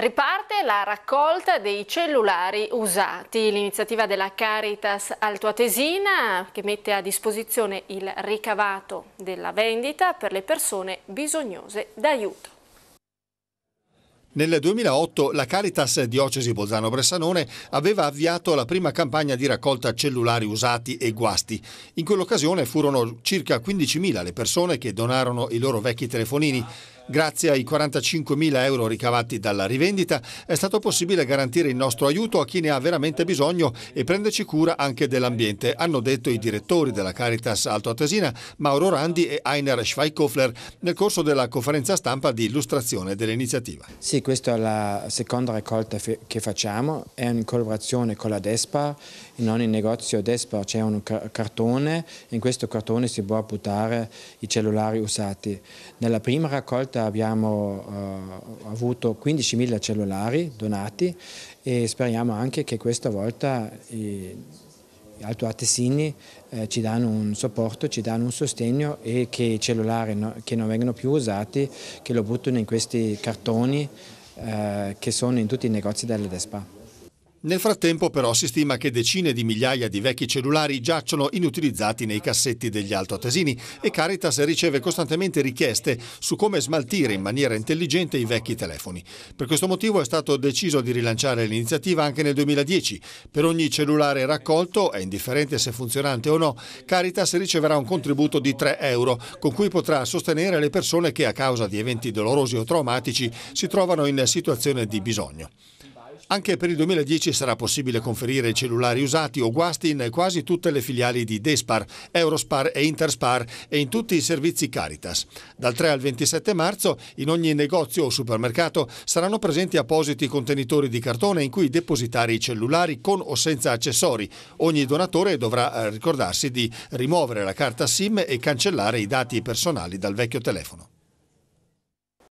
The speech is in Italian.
Riparte la raccolta dei cellulari usati, l'iniziativa della Caritas Altoatesina che mette a disposizione il ricavato della vendita per le persone bisognose d'aiuto. Nel 2008 la Caritas Diocesi Bolzano-Bressanone aveva avviato la prima campagna di raccolta cellulari usati e guasti. In quell'occasione furono circa 15.000 le persone che donarono i loro vecchi telefonini. Grazie ai 45.000 euro ricavati dalla rivendita è stato possibile garantire il nostro aiuto a chi ne ha veramente bisogno e prenderci cura anche dell'ambiente, hanno detto i direttori della Caritas Alto Atesina, Mauro Randi e Heiner Schweikofler, nel corso della conferenza stampa di illustrazione dell'iniziativa. Sì, questa è la seconda raccolta che facciamo, è in collaborazione con la DESPA, in ogni negozio DESPA c'è un cartone, in questo cartone si può buttare i cellulari usati. Nella prima raccolta volta abbiamo eh, avuto 15.000 cellulari donati e speriamo anche che questa volta gli Alto Atesini eh, ci danno un supporto, ci danno un sostegno e che i cellulari no, che non vengono più usati, che lo buttano in questi cartoni eh, che sono in tutti i negozi della Despa. Nel frattempo però si stima che decine di migliaia di vecchi cellulari giacciono inutilizzati nei cassetti degli altoatesini e Caritas riceve costantemente richieste su come smaltire in maniera intelligente i vecchi telefoni. Per questo motivo è stato deciso di rilanciare l'iniziativa anche nel 2010. Per ogni cellulare raccolto, è indifferente se funzionante o no, Caritas riceverà un contributo di 3 euro con cui potrà sostenere le persone che a causa di eventi dolorosi o traumatici si trovano in situazione di bisogno. Anche per il 2010 sarà possibile conferire cellulari usati o guasti in quasi tutte le filiali di Despar, Eurospar e Interspar e in tutti i servizi Caritas. Dal 3 al 27 marzo in ogni negozio o supermercato saranno presenti appositi contenitori di cartone in cui depositare i cellulari con o senza accessori. Ogni donatore dovrà eh, ricordarsi di rimuovere la carta SIM e cancellare i dati personali dal vecchio telefono.